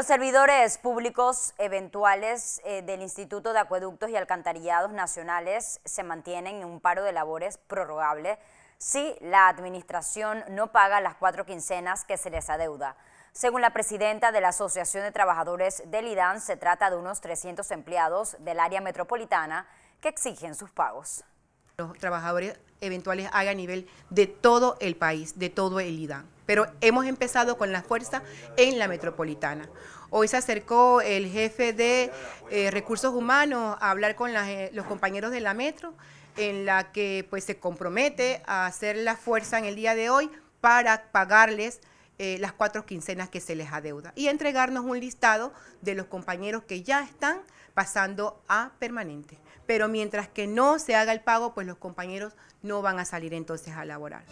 Los servidores públicos eventuales eh, del Instituto de Acueductos y Alcantarillados Nacionales se mantienen en un paro de labores prorrogable si la administración no paga las cuatro quincenas que se les adeuda. Según la presidenta de la Asociación de Trabajadores del IDAN, se trata de unos 300 empleados del área metropolitana que exigen sus pagos los trabajadores eventuales haga a nivel de todo el país, de todo el IDAN. Pero hemos empezado con la fuerza en la metropolitana. Hoy se acercó el jefe de eh, recursos humanos a hablar con eh, los compañeros de la metro, en la que pues se compromete a hacer la fuerza en el día de hoy para pagarles eh, las cuatro quincenas que se les adeuda y entregarnos un listado de los compañeros que ya están pasando a permanente. Pero mientras que no se haga el pago, pues los compañeros no van a salir entonces a laborar.